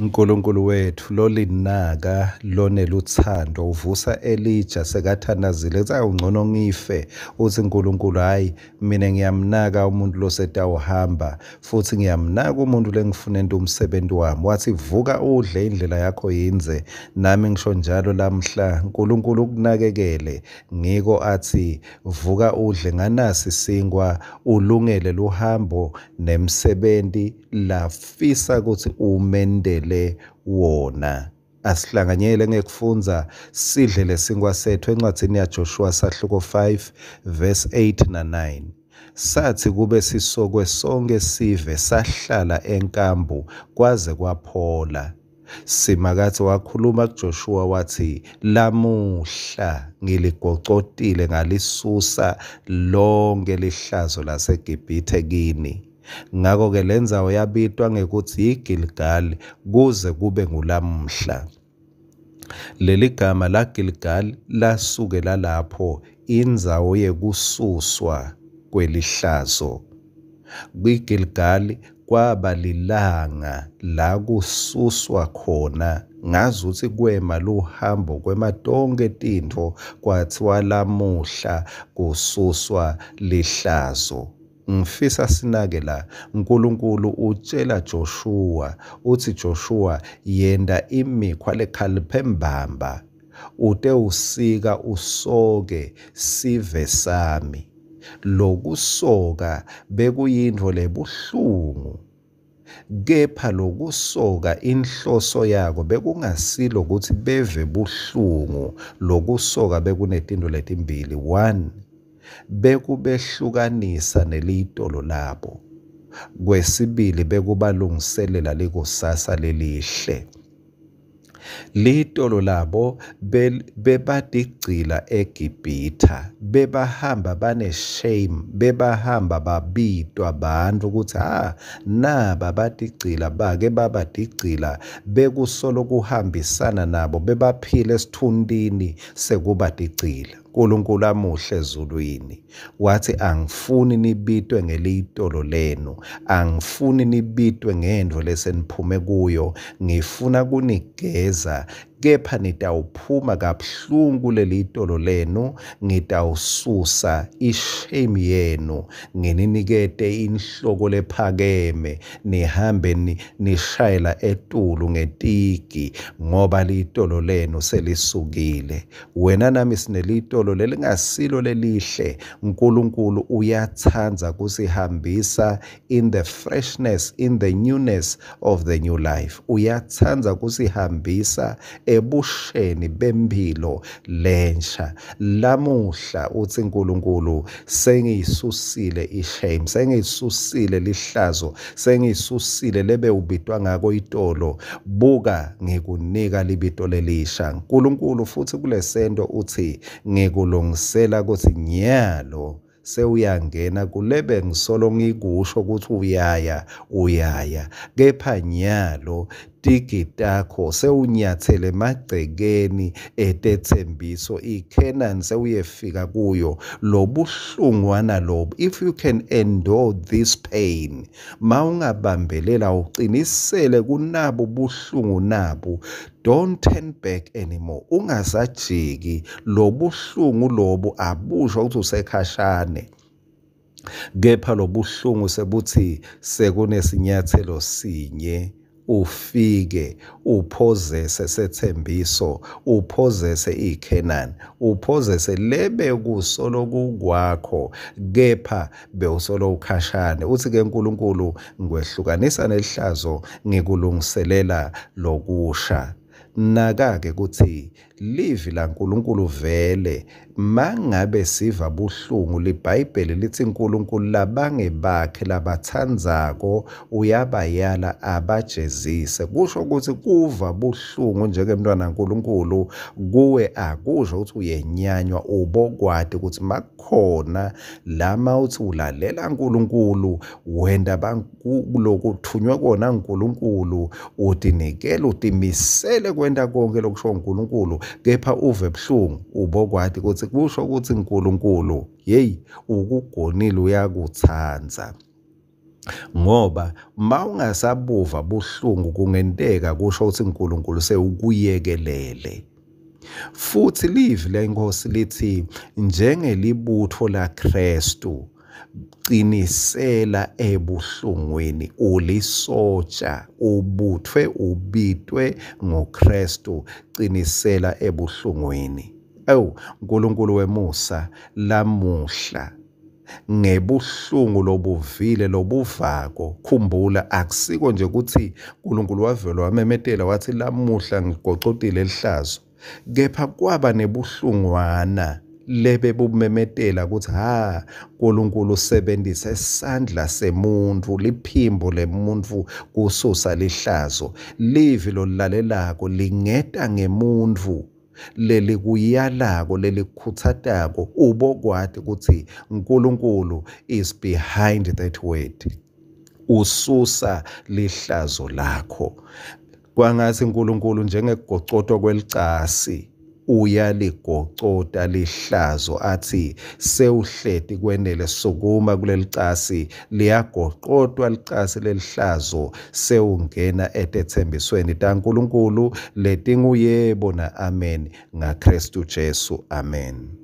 Nkulunkulu wethu lolinaka lonela uthando uvusa Elija sekathandazile ethi awungcono ngife uthi Nkulunkulu hayi mina ngiyamnaka umuntu losetawuhamba futhi ngiyamnaka umuntu lengifune into umsebenzi wami wathi vuka udle indlela yakho yinze nami ngisho njalo lamhla Nkulunkulu ukunakekele ngiko athi vuka udle nganasi singwa ulungele luhambo nemsebenzi lafisa ukuthi umendele sihlanganyele wona asihlanganyele ngekufunza sidle lesinkwa sethu encwadini yaJoshua sahluko 5 verse 8 na 9 sathi kube sisokwe sonke sive sahlala enkambu kwaze kwaphola simakathi wakhuluma kuJoshua wathi lamuhla ngiligocotile ngalisusa lonke lihlazo laseGibhithe kini Ngakho-ke le ndzawo yabitwa ngekutsi yi-Gilgali kuze kube ngulamuhla. Leli gama la-Gilgal lasukela lapho indzawo yekususwa kwelihlazo. KwiGilgali kwaba lilanga la kususwa khona ngazuthi kwema luhambo kwema tonkhe tintfo kwatsiwa lamuhla kususwa lihlazo. ngifisa sinake la uNkulunkulu utshela Joshua uthi Joshua yenda imikhwa lekhaliphe mbamba ute usika usoke sive sami lokusoka bekuyindvo lebuhlungu kepha lokusoka inhloso yako bekungasilo ukuthi beve buhlungu lokusoka bekunetinto letimbili 1 bekubehlukanisa nelitolo labo. Kwesibili bekubalungiselela lekusasa lelihle. Litolo labo bebadigcila eGibhitha bebahamba baneshame bebahamba babidwa abantu ukuthi ha naba badigcila bake babadigcila bekusolo kuhambisana nabo bebaphila esithundini sekubadigcila uNkulunkulu amuhle ezulwini wathi angifuni nibitwe ngelitolo lenu angifuni nibitwe ngento leseniphume kuyo ngifuna kunigeza kepha nitawuphuma kabuhlungu kuleli tolo lenu ngitawususa ishame yenu ngininikete inhloko lephakeme nihambe nishayela etulu ngetiki ngoba litolo lenu selisukile wena nami sinelitolo lelingasilo lelihle uNkulunkulu uyathanza kusihambisa in the freshness in the newness of the new life uyathanza kusihambisa e ebusheni bempilo lensha lamuhla uthi nkulunkulu sengiyisusile ishame sengiyisusile lihlazo sengiyisusile lebe ubidwa ngako itolo buka ngikunika libito lelisha nkulunkulu futhi kulesento uthi ngikulungisela ukuthi nyalo sewuyangena kulebe ngisolo ngikusho ukuthi uyaya uyaya kepha nyalo isigidi takho sewunyathele emagcekeni etethembiso iCanaan sewuyefika kuyo lobuhlungwana lobo if you can endure this pain mawungabambelela uqinisele kunabo buhlungu nabo don't turn back anymore ungasajiki lobuhlungu lobo abusho ukuthi usekhashane kepha lobuhlungu sebuthi sekunesinyathelo sinye ufike uphozese sethembiso uphozese iCanaan uphozese lebe kusoloku kwakho kepha bewusolo ukhashane uthi ke nkulunkulu ngwehlukanisa nelihlazo ngikulungiselela lokusha naka ke kuthi livi laNkuluNkulu vele mangabe siva buhlungu liBhayibheli lithi uNkulunkulu labange bakhe labathandzako uyabayala abajezise kusho ukuthi kuva buhlungu njengemntwana kaNkuluNkulu kuwe akusho ukuthi uyenyanywa ubokwadi ukuthi makukhona lama uthi ulalela uNkulunkulu wenda bankulokuthunywa kona uNkulunkulu udinikele udimisele kwenta konke lokusho uNkulunkulu kepha uve buhlungu ubokwadi ukuthi kusho ukuthi nkulunkulu yeyi ukugonile uyakuthanda ngoba mawungasabuva buhlungu kungenteka kusho ukuthi uNkulunkulu sewukuyekelele futhi livi lenkosi lithi njengelibutho laKristu Qinisela ebuhlungwini ulisotsha ubuthwe ubitwe nguKrestu qinisela ebuhlungwini. Ewu Nkulunkulu wemusa lamuhla ngebuhlungu lobuvile lobuvako khumbula akusiko nje ukuthi uNkulunkulu wavele wamemetela wathi lamuhla ngigoqodile lihlazo kepha kwaba nebuhlungwana lebe bubmemetela ukuthi ha uNkulunkulu usebenzisa isandla semuntu liphimbo lemuntu kususa lihlazo livi lolalalelako lingeta ngemuntu leli kuyalako leli khuthatako ubokwati ukuthi uNkulunkulu is behind that word ususa lihlazo lakho kwangathi uNkulunkulu njengegocotwa kwelicasi uyaligocota lihlazo athi sewuhleti kwenele sukuma kuleli casi liyagoqotwa licasi lelihlazo sewungena etethembisweni taNkulunkulu letinguyebo na amen ngaKristu Jesu amen